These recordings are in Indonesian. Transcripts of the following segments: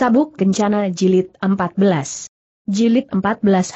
Sabuk Kencana Jilid 14 Jilid 14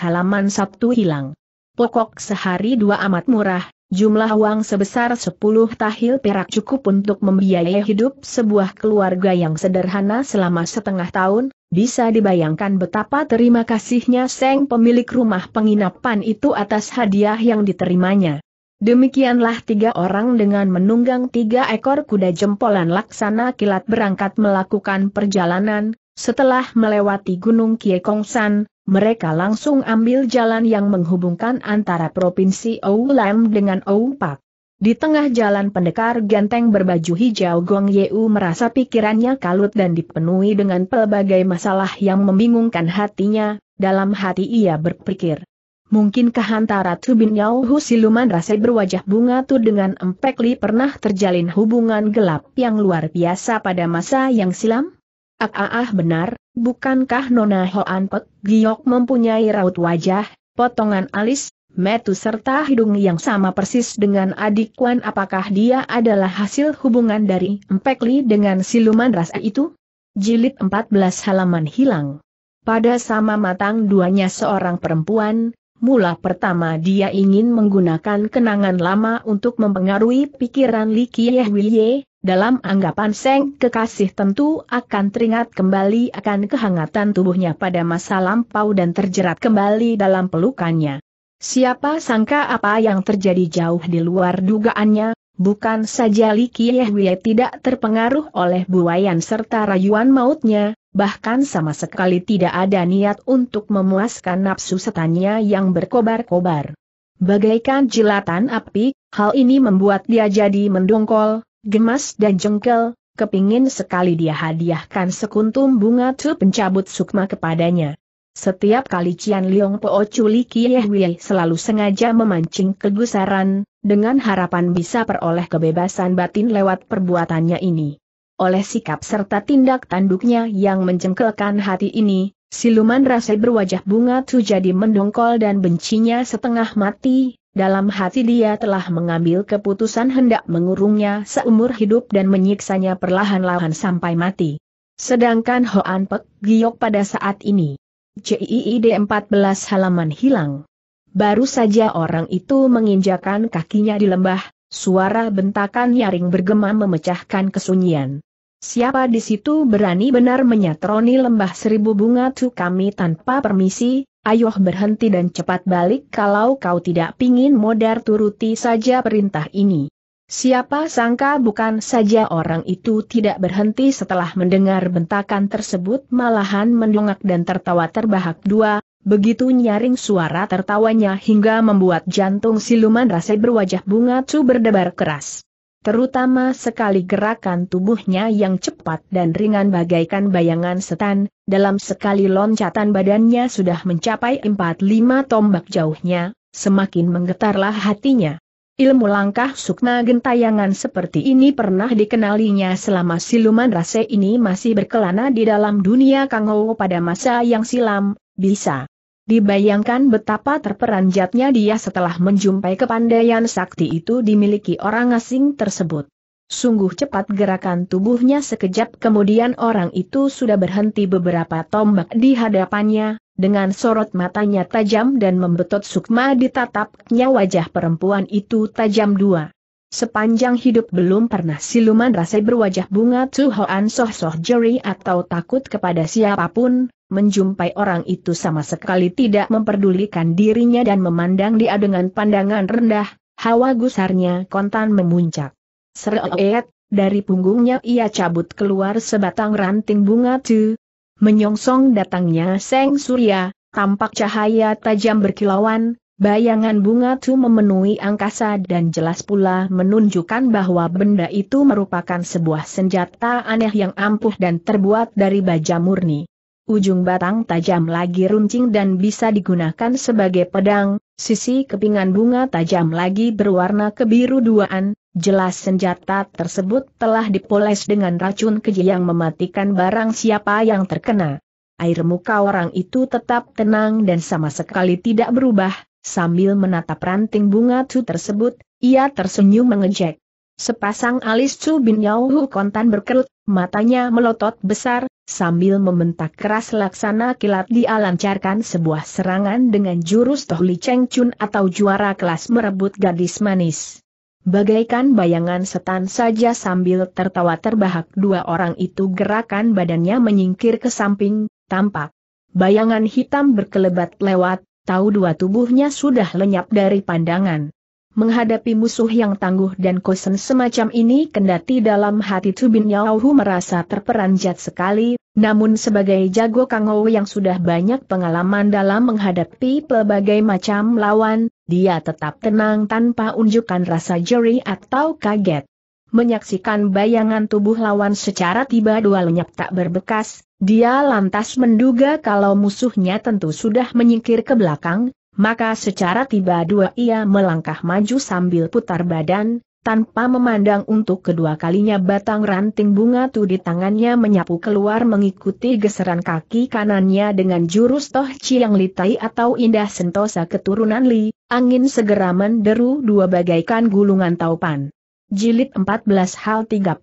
halaman Sabtu hilang Pokok sehari dua amat murah, jumlah uang sebesar 10 tahil perak cukup untuk membiayai hidup sebuah keluarga yang sederhana selama setengah tahun, bisa dibayangkan betapa terima kasihnya Seng pemilik rumah penginapan itu atas hadiah yang diterimanya. Demikianlah tiga orang dengan menunggang tiga ekor kuda jempolan laksana kilat berangkat melakukan perjalanan, setelah melewati Gunung Kiekongsan, mereka langsung ambil jalan yang menghubungkan antara Provinsi Oulam dengan Oupak. Di tengah jalan pendekar ganteng berbaju hijau Gong Yeu merasa pikirannya kalut dan dipenuhi dengan pelbagai masalah yang membingungkan hatinya, dalam hati ia berpikir. Mungkinkah antara Tubin Yao Hu siluman rasa berwajah bunga tu dengan Empekli pernah terjalin hubungan gelap yang luar biasa pada masa yang silam? Ah, ah, ah, benar, bukankah Nona Hoan Pek Giok mempunyai raut wajah, potongan alis, metu serta hidung yang sama persis dengan adik Kwan apakah dia adalah hasil hubungan dari Empekli dengan siluman rasa itu? Jilid 14 halaman hilang. Pada sama matang duanya seorang perempuan, mula pertama dia ingin menggunakan kenangan lama untuk mempengaruhi pikiran Li Kieh Wilye, dalam anggapan Seng kekasih tentu akan teringat kembali akan kehangatan tubuhnya pada masa lampau dan terjerat kembali dalam pelukannya. Siapa sangka apa yang terjadi jauh di luar dugaannya, bukan saja Li Kiehwie tidak terpengaruh oleh buayan serta rayuan mautnya, bahkan sama sekali tidak ada niat untuk memuaskan nafsu setannya yang berkobar-kobar. Bagaikan jilatan api, hal ini membuat dia jadi mendongkol, Gemas dan jengkel, kepingin sekali dia hadiahkan sekuntum bunga tu pencabut sukma kepadanya. Setiap kali Cian Liong Po culiki Yehwi selalu sengaja memancing kegusaran, dengan harapan bisa peroleh kebebasan batin lewat perbuatannya ini. Oleh sikap serta tindak tanduknya yang menjengkelkan hati ini, siluman rasa berwajah bunga tu jadi mendongkol dan bencinya setengah mati, dalam hati dia telah mengambil keputusan hendak mengurungnya seumur hidup dan menyiksanya perlahan-lahan sampai mati. Sedangkan Hoan Pek Giok pada saat ini. CIID 14 halaman hilang. Baru saja orang itu menginjakan kakinya di lembah, suara bentakan nyaring bergema memecahkan kesunyian. Siapa di situ berani benar menyatroni lembah seribu bunga tu kami tanpa permisi, Ayuh berhenti dan cepat balik kalau kau tidak pingin modar turuti saja perintah ini. Siapa sangka bukan saja orang itu tidak berhenti setelah mendengar bentakan tersebut malahan mendongak dan tertawa terbahak dua, begitu nyaring suara tertawanya hingga membuat jantung siluman rasa berwajah bunga cu berdebar keras terutama sekali gerakan tubuhnya yang cepat dan ringan bagaikan bayangan setan, dalam sekali loncatan badannya sudah mencapai 4-5 tombak jauhnya, semakin menggetarlah hatinya. Ilmu langkah sukna gentayangan seperti ini pernah dikenalinya selama siluman rase ini masih berkelana di dalam dunia kangowo pada masa yang silam, bisa Dibayangkan betapa terperanjatnya dia setelah menjumpai kepandaian sakti itu dimiliki orang asing tersebut. Sungguh cepat gerakan tubuhnya sekejap kemudian orang itu sudah berhenti beberapa tombak di hadapannya, dengan sorot matanya tajam dan membetot sukma ditatapnya wajah perempuan itu tajam dua. Sepanjang hidup belum pernah siluman rasa berwajah bunga Tuhoan soh-soh jeri atau takut kepada siapapun, menjumpai orang itu sama sekali tidak memperdulikan dirinya dan memandang dia dengan pandangan rendah, hawa gusarnya kontan memuncak. Seret, dari punggungnya ia cabut keluar sebatang ranting bunga tu. Menyongsong datangnya Seng Surya, tampak cahaya tajam berkilauan, Bayangan bunga itu memenuhi angkasa dan jelas pula menunjukkan bahwa benda itu merupakan sebuah senjata aneh yang ampuh dan terbuat dari baja murni ujung batang tajam lagi runcing dan bisa digunakan sebagai pedang, sisi kepingan bunga tajam lagi berwarna kebiru-duaan, jelas senjata tersebut telah dipoles dengan racun keji yang mematikan barang siapa yang terkena. Air muka orang itu tetap tenang dan sama sekali tidak berubah, sambil menatap ranting bunga Chu tersebut, ia tersenyum mengejek. Sepasang alis Chu Bin Yau kontan berkerut, matanya melotot besar, Sambil membentak keras laksana kilat dialancarkan sebuah serangan dengan jurus Toh Li Cheng Chun atau juara kelas merebut gadis manis. Bagaikan bayangan setan saja sambil tertawa terbahak dua orang itu gerakan badannya menyingkir ke samping, tampak. Bayangan hitam berkelebat lewat, tahu dua tubuhnya sudah lenyap dari pandangan. Menghadapi musuh yang tangguh dan kosen semacam ini kendati dalam hati Tubin Yauhu merasa terperanjat sekali, namun sebagai jago Kangou yang sudah banyak pengalaman dalam menghadapi pelbagai macam lawan, dia tetap tenang tanpa unjukkan rasa jeri atau kaget. Menyaksikan bayangan tubuh lawan secara tiba dua lenyap tak berbekas, dia lantas menduga kalau musuhnya tentu sudah menyingkir ke belakang, maka secara tiba-dua ia melangkah maju sambil putar badan, tanpa memandang untuk kedua kalinya batang ranting bunga tu di tangannya menyapu keluar mengikuti geseran kaki kanannya dengan jurus toh ciang litai atau indah sentosa keturunan li, angin segera menderu dua bagaikan gulungan taupan. Jilid 14 Hal 35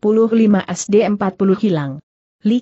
SD 40 hilang. Li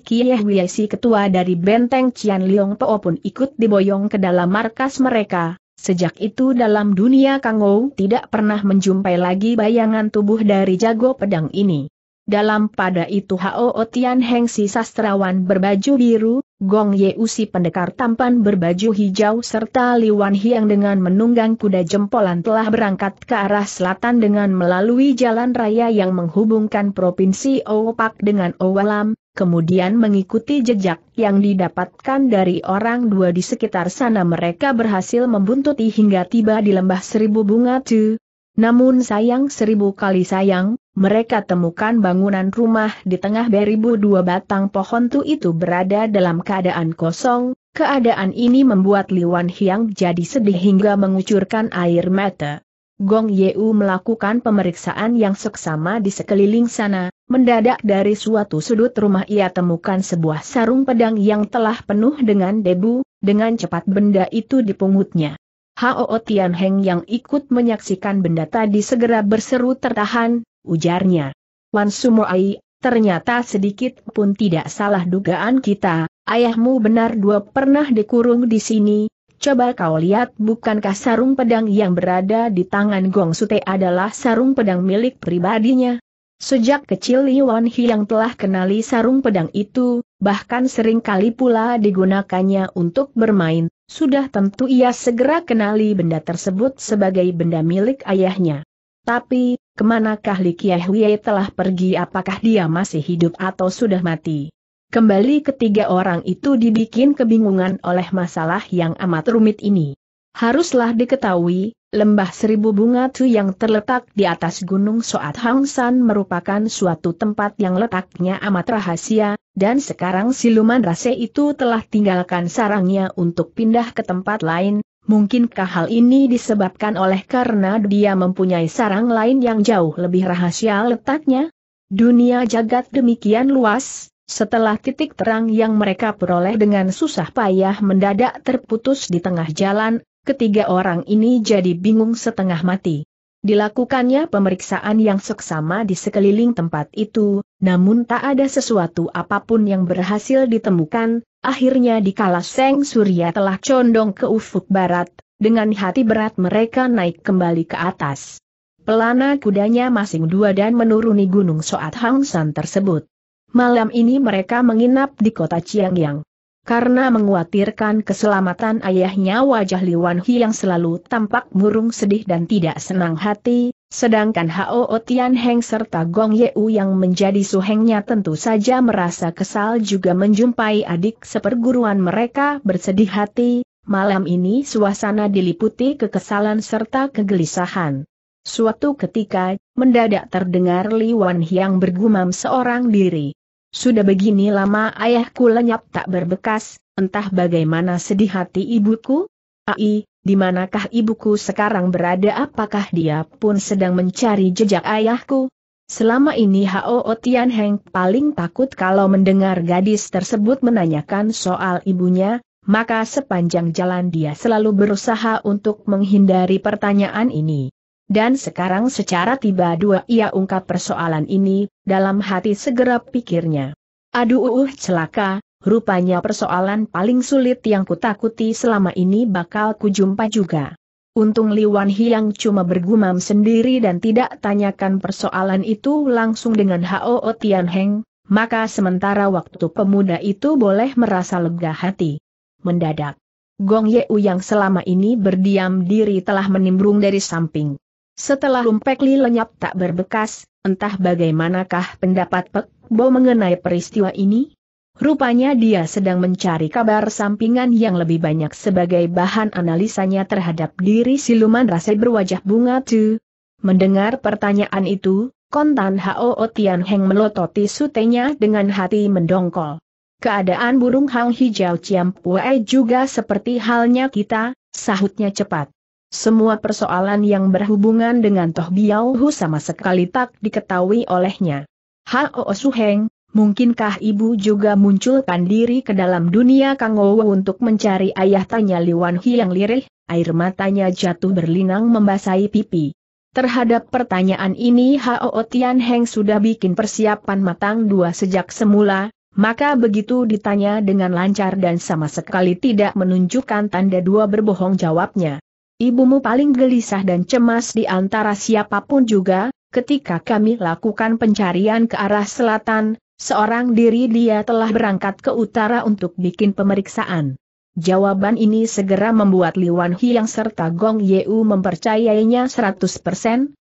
si ketua dari benteng Cian Liong Po pun ikut diboyong ke dalam markas mereka. Sejak itu dalam dunia Kangou tidak pernah menjumpai lagi bayangan tubuh dari jago pedang ini. Dalam pada itu Hao Tian Heng si sastrawan berbaju biru, Gong Ye si pendekar tampan berbaju hijau serta Wan Hiang dengan menunggang kuda jempolan telah berangkat ke arah selatan dengan melalui jalan raya yang menghubungkan Provinsi Pak dengan Owalam, kemudian mengikuti jejak yang didapatkan dari orang dua di sekitar sana mereka berhasil membuntuti hingga tiba di lembah seribu bunga tu. Namun sayang seribu kali sayang, mereka temukan bangunan rumah di tengah beribu dua batang pohon tu itu berada dalam keadaan kosong, keadaan ini membuat Liwan Hiang jadi sedih hingga mengucurkan air mata. Gong Yeu melakukan pemeriksaan yang seksama di sekeliling sana, Mendadak dari suatu sudut rumah ia temukan sebuah sarung pedang yang telah penuh dengan debu, dengan cepat benda itu dipungutnya. Hao Tian Heng yang ikut menyaksikan benda tadi segera berseru tertahan, ujarnya. Wan Sumoai, ternyata sedikit pun tidak salah dugaan kita, ayahmu benar dua pernah dikurung di sini, Coba kau lihat bukankah sarung pedang yang berada di tangan Gong Sute adalah sarung pedang milik pribadinya? Sejak kecil Li Wan Hyang telah kenali sarung pedang itu, bahkan sering kali pula digunakannya untuk bermain, sudah tentu ia segera kenali benda tersebut sebagai benda milik ayahnya. Tapi, kemanakah Li Kiahuye telah pergi apakah dia masih hidup atau sudah mati? Kembali ketiga orang itu dibikin kebingungan oleh masalah yang amat rumit ini. Haruslah diketahui, Lembah seribu bunga Tu yang terletak di atas gunung Soat Hang merupakan suatu tempat yang letaknya amat rahasia, dan sekarang siluman rase itu telah tinggalkan sarangnya untuk pindah ke tempat lain, mungkinkah hal ini disebabkan oleh karena dia mempunyai sarang lain yang jauh lebih rahasia letaknya? Dunia jagat demikian luas, setelah titik terang yang mereka peroleh dengan susah payah mendadak terputus di tengah jalan, Ketiga orang ini jadi bingung setengah mati. Dilakukannya pemeriksaan yang seksama di sekeliling tempat itu, namun tak ada sesuatu apapun yang berhasil ditemukan, akhirnya di dikala Seng Surya telah condong ke ufuk barat, dengan hati berat mereka naik kembali ke atas. Pelana kudanya masing dua dan menuruni gunung Soat Hang San tersebut. Malam ini mereka menginap di kota Yang karena menguatirkan keselamatan ayahnya wajah Liwan Hi yang selalu tampak murung sedih dan tidak senang hati, sedangkan Hao Tian Heng serta Gong Yeu yang menjadi suhengnya tentu saja merasa kesal juga menjumpai adik seperguruan mereka bersedih hati, malam ini suasana diliputi kekesalan serta kegelisahan. Suatu ketika, mendadak terdengar Liwan Hiang bergumam seorang diri. Sudah begini lama ayahku lenyap tak berbekas, entah bagaimana sedih hati ibuku? Ai, di manakah ibuku sekarang berada apakah dia pun sedang mencari jejak ayahku? Selama ini Hao Otian Heng paling takut kalau mendengar gadis tersebut menanyakan soal ibunya, maka sepanjang jalan dia selalu berusaha untuk menghindari pertanyaan ini. Dan sekarang secara tiba-dua ia ungkap persoalan ini, dalam hati segera pikirnya. Aduh uh, celaka, rupanya persoalan paling sulit yang kutakuti selama ini bakal kujumpa juga. Untung Liwan Hiang cuma bergumam sendiri dan tidak tanyakan persoalan itu langsung dengan Hao Tian Heng, maka sementara waktu pemuda itu boleh merasa lega hati. Mendadak, Gong Ye U yang selama ini berdiam diri telah menimbrung dari samping. Setelah Li lenyap tak berbekas, entah bagaimanakah pendapat Pek Bo mengenai peristiwa ini? Rupanya dia sedang mencari kabar sampingan yang lebih banyak sebagai bahan analisanya terhadap diri siluman rasa berwajah bunga tu. Mendengar pertanyaan itu, kontan Hao Tian Heng melototi sutenya dengan hati mendongkol. Keadaan burung hang hijau Ciam Ciampuai juga seperti halnya kita, sahutnya cepat. Semua persoalan yang berhubungan dengan Toh Biao Hu sama sekali tak diketahui olehnya. Hao Suheng, mungkinkah ibu juga munculkan diri ke dalam dunia Kang Owo untuk mencari ayah tanya Liwan Hi yang lirih, air matanya jatuh berlinang membasahi pipi. Terhadap pertanyaan ini Hao Tian Heng sudah bikin persiapan matang dua sejak semula, maka begitu ditanya dengan lancar dan sama sekali tidak menunjukkan tanda dua berbohong jawabnya. Ibumu paling gelisah dan cemas di antara siapapun juga, ketika kami lakukan pencarian ke arah selatan, seorang diri dia telah berangkat ke utara untuk bikin pemeriksaan. Jawaban ini segera membuat Li Liwan Hiang serta Gong Yeu mempercayainya 100%,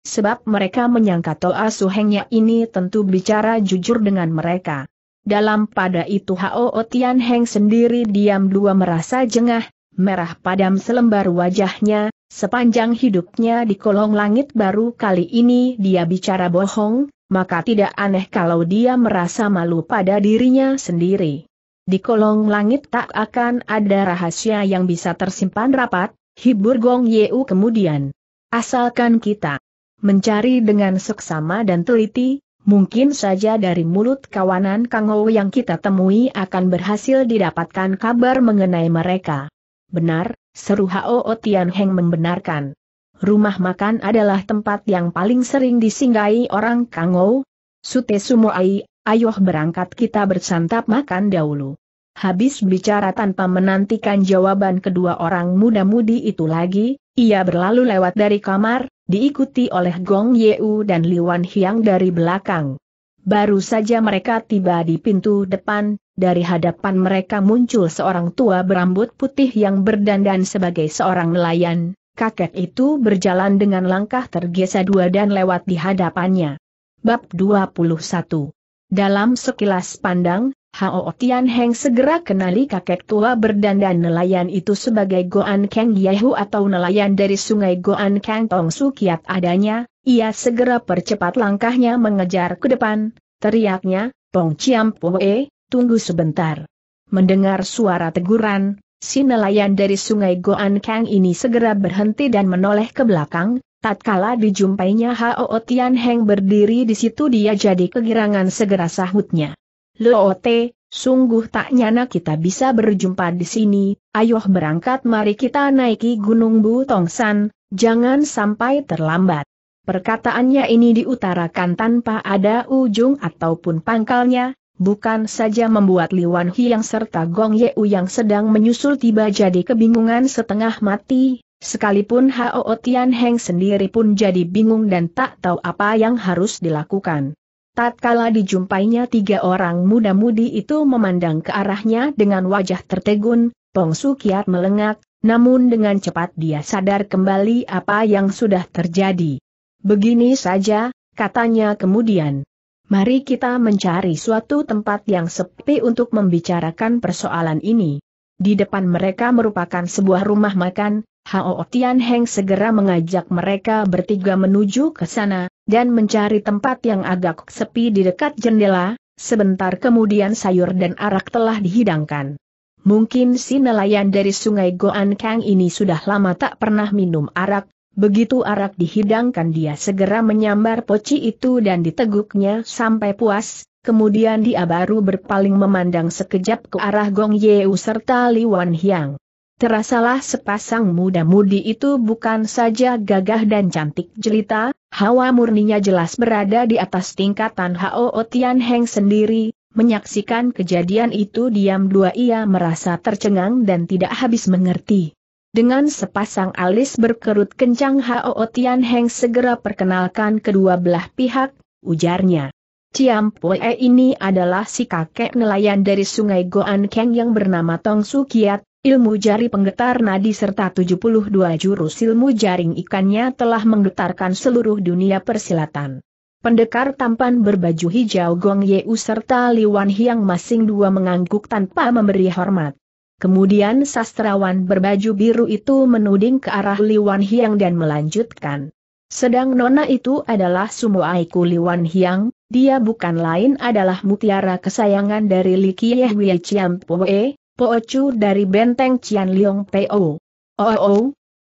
sebab mereka menyangka Toa Suhengnya ini tentu bicara jujur dengan mereka. Dalam pada itu Hao Tian Heng sendiri diam dua merasa jengah, merah padam selembar wajahnya, sepanjang hidupnya di kolong langit baru kali ini dia bicara bohong, maka tidak aneh kalau dia merasa malu pada dirinya sendiri. Di kolong langit tak akan ada rahasia yang bisa tersimpan rapat, hibur Gong Yeu kemudian. Asalkan kita mencari dengan seksama dan teliti, mungkin saja dari mulut kawanan Kang Ou yang kita temui akan berhasil didapatkan kabar mengenai mereka. Benar, seru Hao Tian Heng membenarkan. Rumah makan adalah tempat yang paling sering disinggahi orang Kangou. Sute Sumoai, ayo berangkat kita bersantap makan dahulu. Habis bicara tanpa menantikan jawaban kedua orang muda-mudi itu lagi, ia berlalu lewat dari kamar, diikuti oleh Gong Yeu dan Liwan Hiang dari belakang. Baru saja mereka tiba di pintu depan, dari hadapan mereka muncul seorang tua berambut putih yang berdandan sebagai seorang nelayan. Kakek itu berjalan dengan langkah tergesa dua dan lewat di hadapannya. Bab 21 Dalam sekilas pandang, Hao Tian Heng segera kenali kakek tua berdandan nelayan itu sebagai Goan Kang Yehu atau nelayan dari sungai Goan Kang Tong Sukiat adanya, ia segera percepat langkahnya mengejar ke depan, teriaknya, Tong Chiam Pue, tunggu sebentar. Mendengar suara teguran, si nelayan dari sungai Goan Kang ini segera berhenti dan menoleh ke belakang, tatkala dijumpainya Hao Tian Heng berdiri di situ dia jadi kegirangan segera sahutnya. Loote, sungguh tak nyana kita bisa berjumpa di sini, Ayoh berangkat mari kita naiki Gunung Bu Tong San, jangan sampai terlambat. Perkataannya ini diutarakan tanpa ada ujung ataupun pangkalnya, bukan saja membuat Li Wan Hiang serta Gong Ye U yang sedang menyusul tiba jadi kebingungan setengah mati, sekalipun Hao Tian Heng sendiri pun jadi bingung dan tak tahu apa yang harus dilakukan. Tatkala dijumpainya tiga orang muda-mudi itu memandang ke arahnya dengan wajah tertegun, Pong Kiat melengak, namun dengan cepat dia sadar kembali apa yang sudah terjadi. Begini saja, katanya kemudian. Mari kita mencari suatu tempat yang sepi untuk membicarakan persoalan ini. Di depan mereka merupakan sebuah rumah makan, Hao Tian Heng segera mengajak mereka bertiga menuju ke sana, dan mencari tempat yang agak sepi di dekat jendela, sebentar kemudian sayur dan arak telah dihidangkan. Mungkin si nelayan dari sungai Goan Kang ini sudah lama tak pernah minum arak, Begitu arak dihidangkan dia segera menyambar poci itu dan diteguknya sampai puas, kemudian dia baru berpaling memandang sekejap ke arah Gong Yeu serta Li Wan Hiang. Terasalah sepasang muda-mudi itu bukan saja gagah dan cantik jelita, hawa murninya jelas berada di atas tingkatan Hao Tian Heng sendiri, menyaksikan kejadian itu diam dua ia merasa tercengang dan tidak habis mengerti. Dengan sepasang alis berkerut kencang Hao Tian Heng segera perkenalkan kedua belah pihak, ujarnya. Ciam Pue ini adalah si kakek nelayan dari sungai Goan Keng yang bernama Tong Su Kiat, ilmu jari penggetar nadi serta 72 jurus ilmu jaring ikannya telah menggetarkan seluruh dunia persilatan. Pendekar tampan berbaju hijau Gong Yeu serta Liwan Hiang masing dua mengangguk tanpa memberi hormat. Kemudian sastrawan berbaju biru itu menuding ke arah Li Wan Hiang dan melanjutkan. Sedang nona itu adalah sumo Li Wan Hiang, dia bukan lain adalah mutiara kesayangan dari Li Kieh Wei Chiam Poe, Chu dari benteng Cian Liong Po. Oh, oh, oh,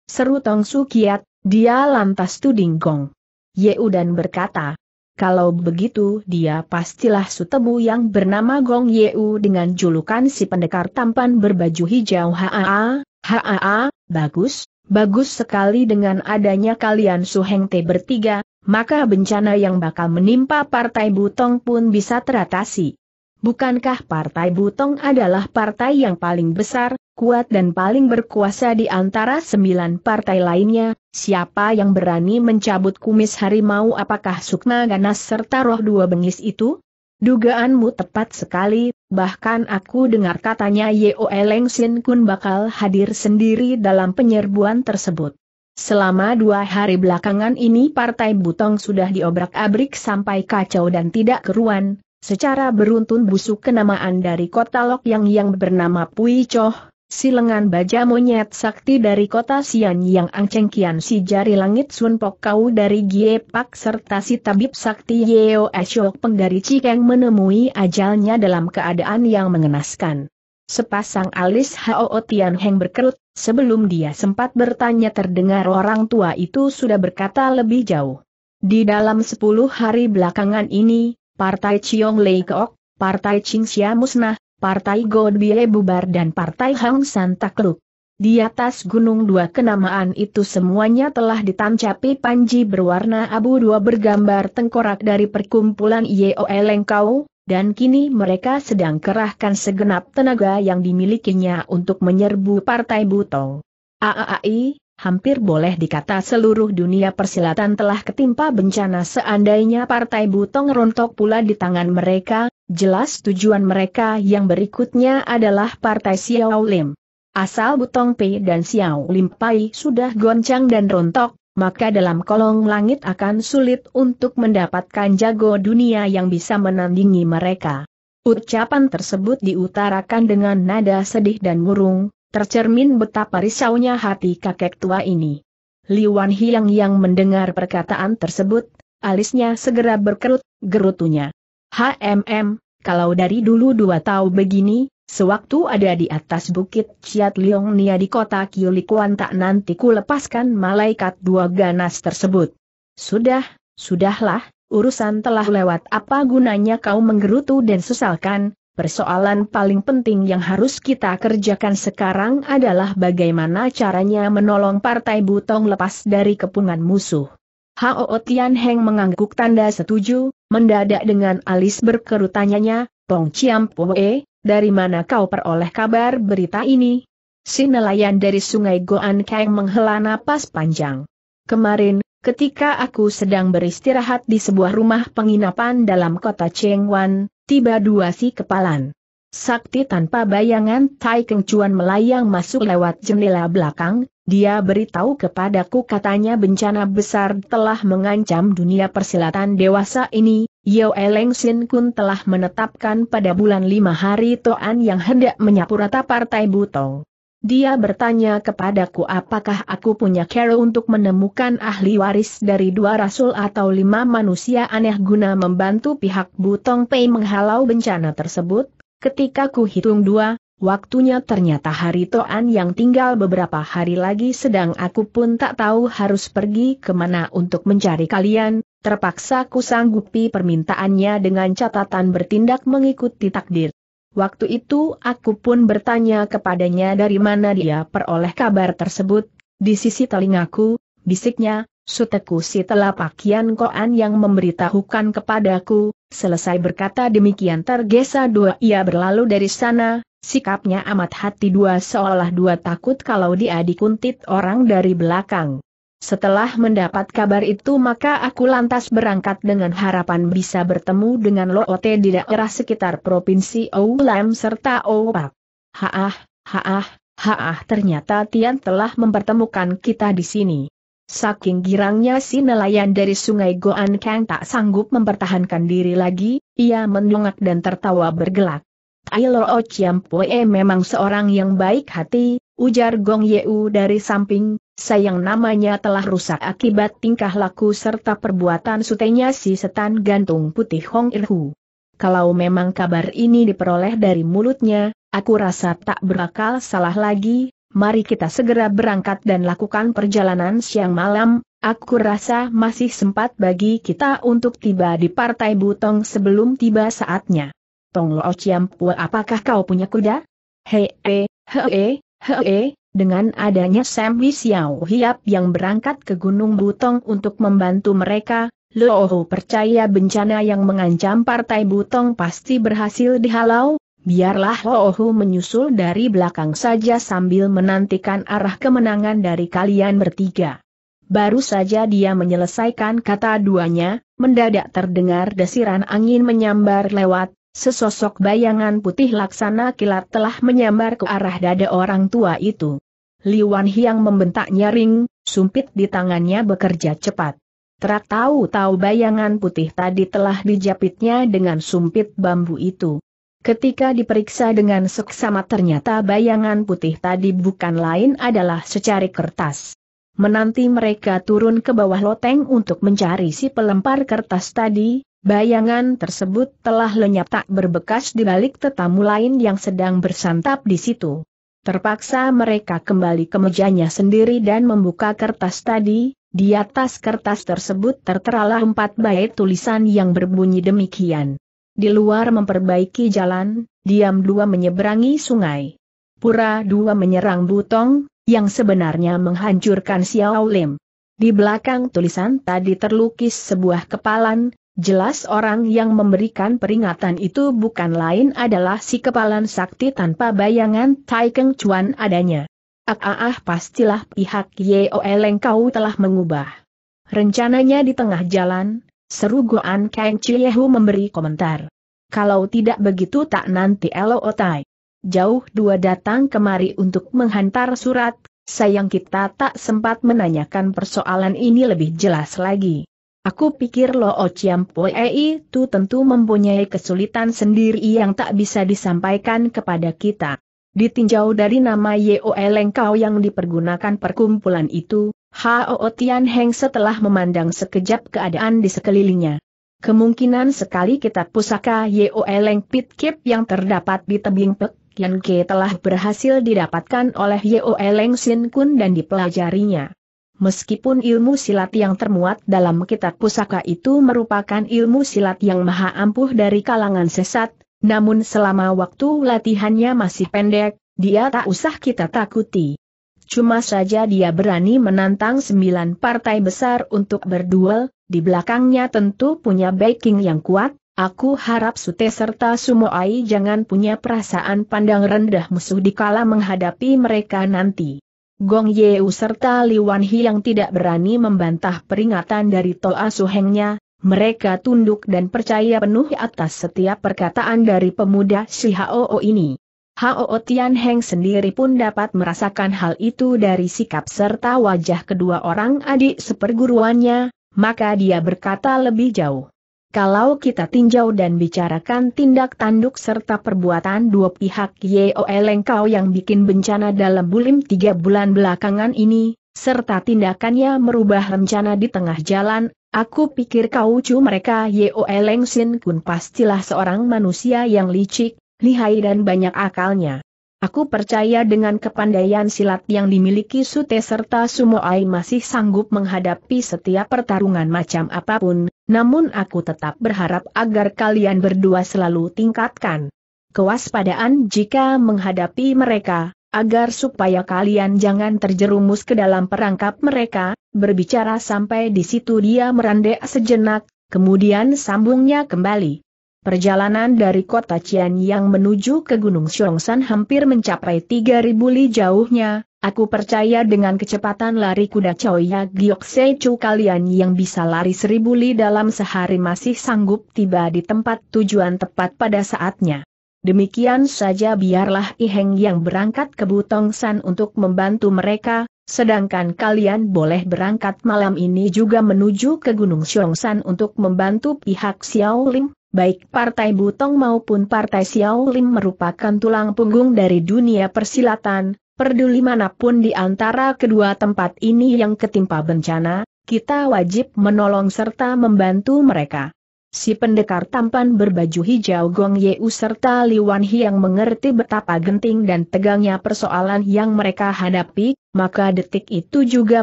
seru Tong Su Kiat, dia lantas tuding gong. Yeu dan berkata, kalau begitu dia pastilah sutebu yang bernama Gong Yeu dengan julukan si pendekar tampan berbaju hijau Haa, Haa, bagus, bagus sekali dengan adanya kalian Suheng Te bertiga, maka bencana yang bakal menimpa Partai Butong pun bisa teratasi. Bukankah Partai Butong adalah partai yang paling besar, kuat dan paling berkuasa di antara sembilan partai lainnya, Siapa yang berani mencabut kumis harimau apakah sukma ganas serta roh dua bengis itu? Dugaanmu tepat sekali, bahkan aku dengar katanya Yeo Eleng Sin Kun bakal hadir sendiri dalam penyerbuan tersebut. Selama dua hari belakangan ini Partai Butong sudah diobrak-abrik sampai kacau dan tidak keruan, secara beruntun busuk kenamaan dari kota Lok Yang yang bernama Pui Choh, si lengan baja monyet sakti dari kota Sian yang Angceng Kian si jari langit Sun Pok Kau dari Gie Pak serta si tabib sakti Yeo asyok penggari Cikeng menemui ajalnya dalam keadaan yang mengenaskan. Sepasang alis Hao Tian Heng berkerut, sebelum dia sempat bertanya terdengar orang tua itu sudah berkata lebih jauh. Di dalam sepuluh hari belakangan ini, Partai Chiong Lei Keok, Partai Ching musnah, Partai Godbie bubar dan Partai Hang San takluk. Di atas gunung dua kenamaan itu semuanya telah ditancapi panji berwarna abu dua bergambar tengkorak dari perkumpulan Yeolengkau, dan kini mereka sedang kerahkan segenap tenaga yang dimilikinya untuk menyerbu Partai Butong. AAI, hampir boleh dikata seluruh dunia persilatan telah ketimpa bencana seandainya partai Butong rontok pula di tangan mereka, jelas tujuan mereka yang berikutnya adalah partai Xiao Lim. Asal Butong Pei dan Xiao Lim Pai sudah goncang dan rontok, maka dalam kolong langit akan sulit untuk mendapatkan jago dunia yang bisa menandingi mereka. Ucapan tersebut diutarakan dengan nada sedih dan murung, tercermin betapa risaunya hati kakek tua ini. Liwan Hiang yang mendengar perkataan tersebut, alisnya segera berkerut, gerutunya. HMM, kalau dari dulu dua tahu begini, sewaktu ada di atas bukit Ciat Liong Nia di kota Kiolikuan tak nanti ku lepaskan malaikat dua ganas tersebut. Sudah, sudahlah, urusan telah lewat apa gunanya kau menggerutu dan sesalkan, Persoalan paling penting yang harus kita kerjakan sekarang adalah bagaimana caranya menolong Partai Butong lepas dari kepungan musuh. Hao Tian Heng mengangguk tanda setuju, mendadak dengan alis berkerut tanyanya, Tong Chiam Poe, dari mana kau peroleh kabar berita ini? Si nelayan dari sungai Goan Kang menghela napas panjang. Kemarin, ketika aku sedang beristirahat di sebuah rumah penginapan dalam kota Cheng Wan, tiba dua si kepalan. Sakti tanpa bayangan Tai Keng Chuan melayang masuk lewat jendela belakang, dia beritahu kepadaku katanya bencana besar telah mengancam dunia persilatan dewasa ini, Yo Eleng Sin Kun telah menetapkan pada bulan lima hari Toan yang hendak menyapu rata partai Butong. Dia bertanya kepadaku apakah aku punya cara untuk menemukan ahli waris dari dua rasul atau lima manusia aneh guna membantu pihak Butong Pei menghalau bencana tersebut. Ketika ku hitung dua, waktunya ternyata hari Toan yang tinggal beberapa hari lagi sedang aku pun tak tahu harus pergi kemana untuk mencari kalian, terpaksa ku sanggupi permintaannya dengan catatan bertindak mengikuti takdir. Waktu itu aku pun bertanya kepadanya dari mana dia peroleh kabar tersebut. Di sisi telingaku, bisiknya, suteku si telapakian Koan yang memberitahukan kepadaku, selesai berkata demikian tergesa dua ia berlalu dari sana, sikapnya amat hati dua seolah dua takut kalau dia dikuntit orang dari belakang. Setelah mendapat kabar itu maka aku lantas berangkat dengan harapan bisa bertemu dengan Loote di daerah sekitar Provinsi Oulam serta Oupak. Haah, haah, haah ternyata Tian telah mempertemukan kita di sini. Saking girangnya si nelayan dari sungai Goan Kang tak sanggup mempertahankan diri lagi, ia mendongak dan tertawa bergelak. Ailor Ociampoe memang seorang yang baik hati, ujar Gong Yeu dari samping, sayang namanya telah rusak akibat tingkah laku serta perbuatan sutenya si setan gantung putih Hong Irhu. Kalau memang kabar ini diperoleh dari mulutnya, aku rasa tak berakal salah lagi, mari kita segera berangkat dan lakukan perjalanan siang malam, aku rasa masih sempat bagi kita untuk tiba di Partai Butong sebelum tiba saatnya. Tong Lo Chiam apakah kau punya kuda? Hei, hei, hei, Hehe, dengan adanya Sam Xiao Hiap yang berangkat ke Gunung Butong untuk membantu mereka, Looho percaya bencana yang mengancam Partai Butong pasti berhasil dihalau, biarlah Looho menyusul dari belakang saja sambil menantikan arah kemenangan dari kalian bertiga. Baru saja dia menyelesaikan kata duanya, mendadak terdengar desiran angin menyambar lewat, Sesosok bayangan putih laksana kilat telah menyambar ke arah dada orang tua itu. Liwan Hiang membentak nyaring, sumpit di tangannya bekerja cepat. Terak tahu-tahu bayangan putih tadi telah dijapitnya dengan sumpit bambu itu. Ketika diperiksa dengan seksama ternyata bayangan putih tadi bukan lain adalah secari kertas. Menanti mereka turun ke bawah loteng untuk mencari si pelempar kertas tadi, Bayangan tersebut telah lenyap tak berbekas di balik tetamu lain yang sedang bersantap di situ. Terpaksa mereka kembali ke mejanya sendiri dan membuka kertas tadi, di atas kertas tersebut terteralah empat bait tulisan yang berbunyi demikian. Di luar memperbaiki jalan, diam dua menyeberangi sungai. Pura dua menyerang Butong, yang sebenarnya menghancurkan Xiao Lim. Di belakang tulisan tadi terlukis sebuah kepalan, Jelas orang yang memberikan peringatan itu bukan lain adalah si kepalan sakti tanpa bayangan Tai Keng Chuan adanya. Ah, ah, ah pastilah pihak Yeoleng kau telah mengubah. Rencananya di tengah jalan, seru Goan Kang Chiehu memberi komentar. Kalau tidak begitu tak nanti Elo Otai. Jauh dua datang kemari untuk menghantar surat, sayang kita tak sempat menanyakan persoalan ini lebih jelas lagi. Aku pikir Lo Chiam Pue itu tentu mempunyai kesulitan sendiri yang tak bisa disampaikan kepada kita. Ditinjau dari nama Yeo kau yang dipergunakan perkumpulan itu, Hao Tian Heng setelah memandang sekejap keadaan di sekelilingnya. Kemungkinan sekali kitab pusaka Yeo Leng Pit yang terdapat di tebing Pek Yan Ke telah berhasil didapatkan oleh Yeo Leng Sin Kun dan dipelajarinya. Meskipun ilmu silat yang termuat dalam kitab pusaka itu merupakan ilmu silat yang maha ampuh dari kalangan sesat, namun selama waktu latihannya masih pendek, dia tak usah kita takuti. Cuma saja dia berani menantang sembilan partai besar untuk berduel, di belakangnya tentu punya backing yang kuat, aku harap Sute serta Sumoai jangan punya perasaan pandang rendah musuh dikala menghadapi mereka nanti. Gong Yeu serta Li Wanhi yang tidak berani membantah peringatan dari Toa Suhengnya, mereka tunduk dan percaya penuh atas setiap perkataan dari pemuda si Hao ini. Hao Tian Heng sendiri pun dapat merasakan hal itu dari sikap serta wajah kedua orang adik seperguruannya, maka dia berkata lebih jauh. Kalau kita tinjau dan bicarakan tindak tanduk serta perbuatan dua pihak Yeo Lengkau yang bikin bencana dalam bulim tiga bulan belakangan ini, serta tindakannya merubah rencana di tengah jalan, aku pikir kau cu mereka Yeo Eleng Sin Kun pastilah seorang manusia yang licik, lihai dan banyak akalnya. Aku percaya dengan kepandaian silat yang dimiliki Sute serta Sumoai masih sanggup menghadapi setiap pertarungan macam apapun, namun aku tetap berharap agar kalian berdua selalu tingkatkan kewaspadaan jika menghadapi mereka, agar supaya kalian jangan terjerumus ke dalam perangkap mereka, berbicara sampai di situ dia merandek sejenak, kemudian sambungnya kembali. Perjalanan dari kota Cian yang menuju ke Gunung Xiongshan hampir mencapai 3000 li jauhnya, Aku percaya dengan kecepatan lari kuda Choya Giok Sechu kalian yang bisa lari seribu li dalam sehari masih sanggup tiba di tempat tujuan tepat pada saatnya. Demikian saja biarlah Iheng yang berangkat ke Butong San untuk membantu mereka, sedangkan kalian boleh berangkat malam ini juga menuju ke Gunung San untuk membantu pihak Xiaoling, baik Partai Butong maupun Partai Xiaolim merupakan tulang punggung dari dunia persilatan, Perduli manapun di antara kedua tempat ini yang ketimpa bencana, kita wajib menolong serta membantu mereka. Si pendekar tampan berbaju hijau Gong Yeu serta Li Wan yang mengerti betapa genting dan tegangnya persoalan yang mereka hadapi, maka detik itu juga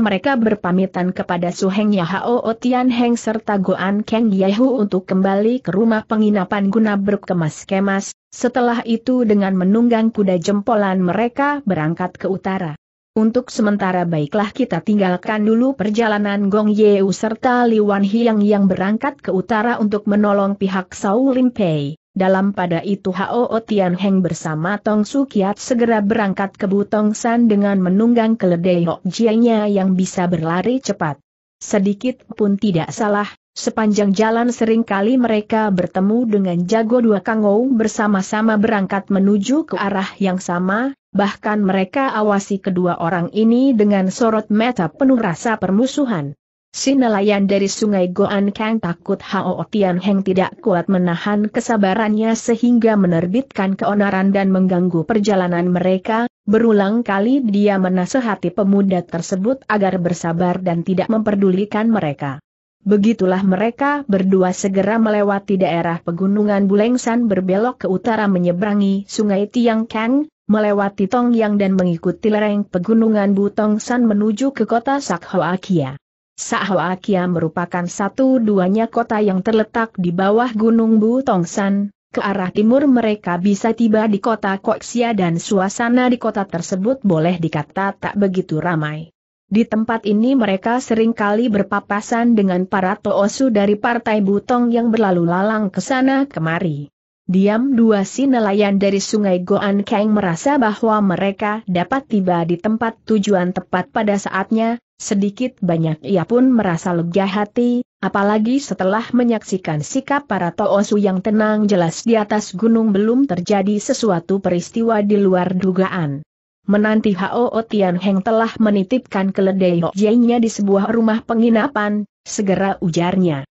mereka berpamitan kepada Su Heng Yahao Tian Heng serta Goan Keng Yehu untuk kembali ke rumah penginapan guna berkemas-kemas, setelah itu dengan menunggang kuda jempolan mereka berangkat ke utara. Untuk sementara baiklah kita tinggalkan dulu perjalanan Gong Yeu serta Li Wan Hiang yang berangkat ke utara untuk menolong pihak Sao Lim Pei. Dalam pada itu Hao O Tian Heng bersama Tong Su Kiat segera berangkat ke Butong San dengan menunggang keledai Hok Jianya yang bisa berlari cepat. Sedikit pun tidak salah, Sepanjang jalan seringkali mereka bertemu dengan jago dua kangou bersama-sama berangkat menuju ke arah yang sama, bahkan mereka awasi kedua orang ini dengan sorot mata penuh rasa permusuhan. Si nelayan dari sungai Goan Kang takut Hao Tian Heng tidak kuat menahan kesabarannya sehingga menerbitkan keonaran dan mengganggu perjalanan mereka, berulang kali dia menasehati pemuda tersebut agar bersabar dan tidak memperdulikan mereka. Begitulah mereka berdua segera melewati daerah pegunungan Bulengsan berbelok ke utara menyeberangi sungai Tiang Kang, melewati Tongyang dan mengikuti lereng pegunungan Butongsan menuju ke kota Sakhoakia. Sakhoakia merupakan satu-duanya kota yang terletak di bawah gunung Butongsan, ke arah timur mereka bisa tiba di kota Koxia dan suasana di kota tersebut boleh dikata tak begitu ramai. Di tempat ini mereka sering kali berpapasan dengan para toosu dari partai Butong yang berlalu lalang ke sana kemari. Diam dua si nelayan dari sungai Goan Kang merasa bahwa mereka dapat tiba di tempat tujuan tepat pada saatnya, sedikit banyak ia pun merasa lega hati, apalagi setelah menyaksikan sikap para toosu yang tenang jelas di atas gunung belum terjadi sesuatu peristiwa di luar dugaan. Menanti Hao Tian Heng telah menitipkan keledai Hokjainya di sebuah rumah penginapan, segera ujarnya.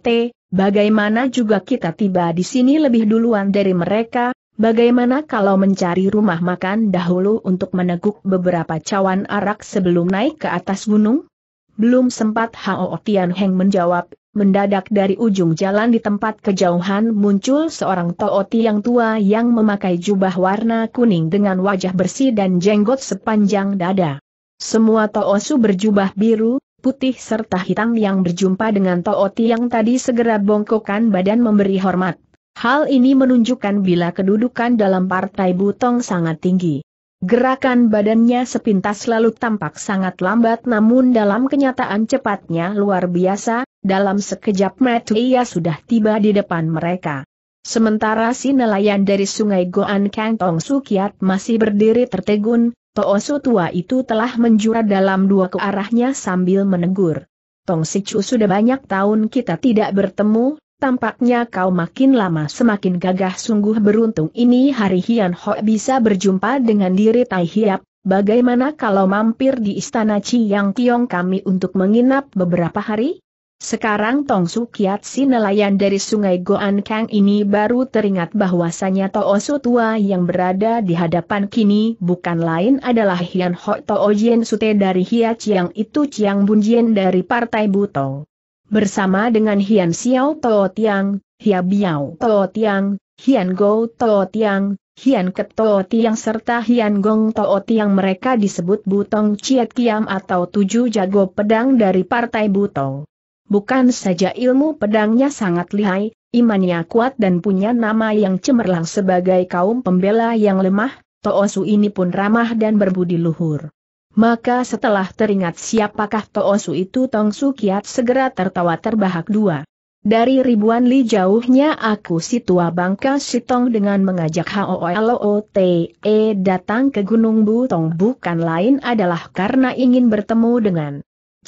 Te, bagaimana juga kita tiba di sini lebih duluan dari mereka, bagaimana kalau mencari rumah makan dahulu untuk meneguk beberapa cawan arak sebelum naik ke atas gunung? Belum sempat Hao Tian Heng menjawab, mendadak dari ujung jalan di tempat kejauhan muncul seorang tooti yang tua yang memakai jubah warna kuning dengan wajah bersih dan jenggot sepanjang dada. Semua toosu berjubah biru, putih serta hitam yang berjumpa dengan tooti yang tadi segera bongkokan badan memberi hormat. Hal ini menunjukkan bila kedudukan dalam partai Butong sangat tinggi. Gerakan badannya sepintas lalu tampak sangat lambat namun dalam kenyataan cepatnya luar biasa, dalam sekejap mata ia sudah tiba di depan mereka. Sementara si nelayan dari sungai Goan Kang Tong Sukiat masih berdiri tertegun, Toosu tua itu telah menjura dalam dua ke arahnya sambil menegur. Tong Sichu sudah banyak tahun kita tidak bertemu, Tampaknya kau makin lama semakin gagah sungguh beruntung ini hari Hian Ho bisa berjumpa dengan diri Tai Hiap, bagaimana kalau mampir di istana Yang Tiong kami untuk menginap beberapa hari? Sekarang Tong Sukiat si nelayan dari sungai Goan Kang ini baru teringat bahwasanya Su tua yang berada di hadapan kini bukan lain adalah Hian Ho Jien Sute dari Hia Chiang itu Chiang Bunjien dari Partai Butong bersama dengan Hian Xiao Tao Tiang, Hia Biao Tao Tiang, Hian Go Tao Tiang, Hian Ket Tao Tiang serta Hian Gong Tao Tiang mereka disebut Butong Ciat Kiam atau tujuh jago pedang dari Partai Butong. Bukan saja ilmu pedangnya sangat lihai, imannya kuat dan punya nama yang cemerlang sebagai kaum pembela yang lemah, Toosu ini pun ramah dan berbudi luhur. Maka setelah teringat siapakah Toosu itu Tong Su kiat segera tertawa terbahak dua. Dari ribuan li jauhnya aku si tua bangka Sitong dengan mengajak HOOLOTE datang ke Gunung Bu Tong bukan lain adalah karena ingin bertemu dengan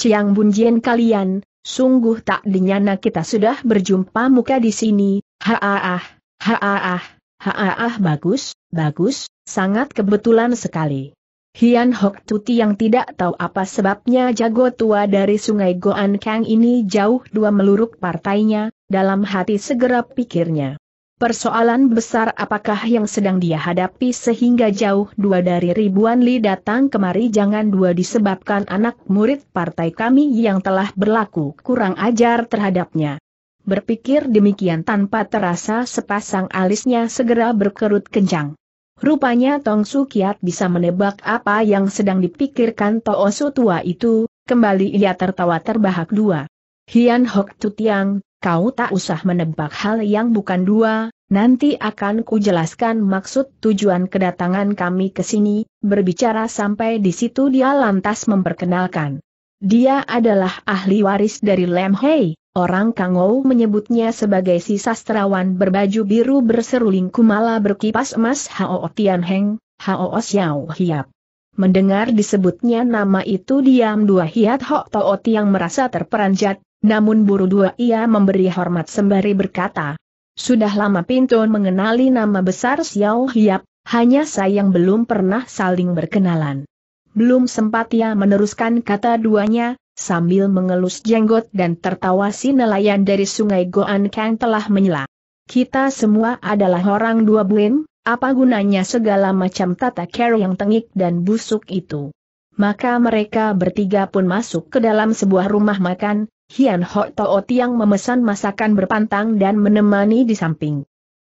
Ciang Bunjian kalian, sungguh tak dinyana kita sudah berjumpa muka di sini, haaah, haaah, haaah bagus, bagus, sangat kebetulan sekali. Hian Hok Tuti yang tidak tahu apa sebabnya jago tua dari sungai Goan Kang ini jauh dua meluruk partainya, dalam hati segera pikirnya. Persoalan besar apakah yang sedang dia hadapi sehingga jauh dua dari ribuan li datang kemari jangan dua disebabkan anak murid partai kami yang telah berlaku kurang ajar terhadapnya. Berpikir demikian tanpa terasa sepasang alisnya segera berkerut kencang. Rupanya Tong Su Kiat bisa menebak apa yang sedang dipikirkan Su tua itu, kembali ia tertawa terbahak dua. Hian Hok Tutiang, kau tak usah menebak hal yang bukan dua, nanti akan kujelaskan maksud tujuan kedatangan kami ke sini, berbicara sampai di situ dia lantas memperkenalkan. Dia adalah ahli waris dari Lem Hei, orang Kangou menyebutnya sebagai si sastrawan berbaju biru berseruling kumala berkipas emas Hao Tian Heng, Hao Xiao Hiap. Mendengar disebutnya nama itu diam dua hiat Ho Toot yang merasa terperanjat, namun buru dua ia memberi hormat sembari berkata, Sudah lama Pintun mengenali nama besar Xiao Hiap, hanya sayang belum pernah saling berkenalan. Belum sempat ia meneruskan kata duanya, sambil mengelus jenggot dan tertawa si nelayan dari sungai Goan Kang telah menyela. Kita semua adalah orang dua buin, apa gunanya segala macam tata care yang tengik dan busuk itu. Maka mereka bertiga pun masuk ke dalam sebuah rumah makan, Hian Ho Toot yang memesan masakan berpantang dan menemani di samping.